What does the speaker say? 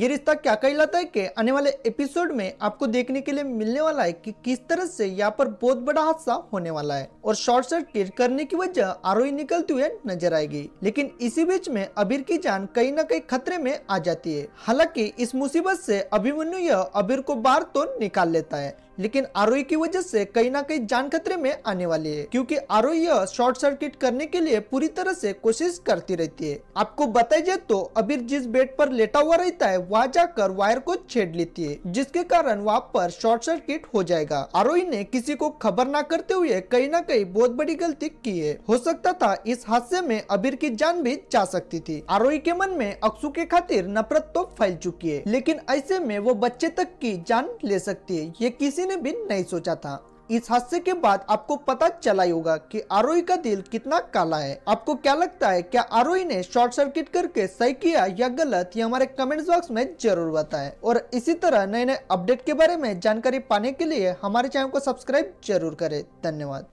ये रिश्ता क्या कहलाता है के आने वाले एपिसोड में आपको देखने के लिए मिलने वाला है कि किस तरह से यहाँ पर बहुत बड़ा हादसा होने वाला है और शॉर्ट सर्किट करने की वजह आरोही निकलती हुए नजर आएगी लेकिन इसी बीच में अबीर की जान कहीं न कहीं खतरे में आ जाती है हालांकि इस मुसीबत से अभिमन्यु यह अबीर को बाहर तो निकाल लेता है लेकिन आरोही की वजह से कहीं ना कहीं जान खतरे में आने वाली है क्योंकि आरोही शॉर्ट सर्किट करने के लिए पूरी तरह से कोशिश करती रहती है आपको बताया जाए तो अबीर जिस बेड पर लेटा हुआ रहता है वहाँ जाकर वायर को छेड़ लेती है जिसके कारण वहाँ पर शॉर्ट सर्किट हो जाएगा आरोही ने किसी को खबर ना करते हुए कहीं ना कहीं बहुत बड़ी गलती की है हो सकता था इस हादसे में अबीर की जान भी जा सकती थी आरोही के मन में अक्सू के खातिर नफरत तो फैल चुकी है लेकिन ऐसे में वो बच्चे तक की जान ले सकती है ये किसी ने भी नहीं सोचा था इस हादसे के बाद आपको पता चला ही होगा कि आरोही का दिल कितना काला है आपको क्या लगता है क्या आरोही ने शॉर्ट सर्किट करके सही किया या गलत ये हमारे कमेंट बॉक्स में जरूर बताएं और इसी तरह नए नए अपडेट के बारे में जानकारी पाने के लिए हमारे चैनल को सब्सक्राइब जरूर करें धन्यवाद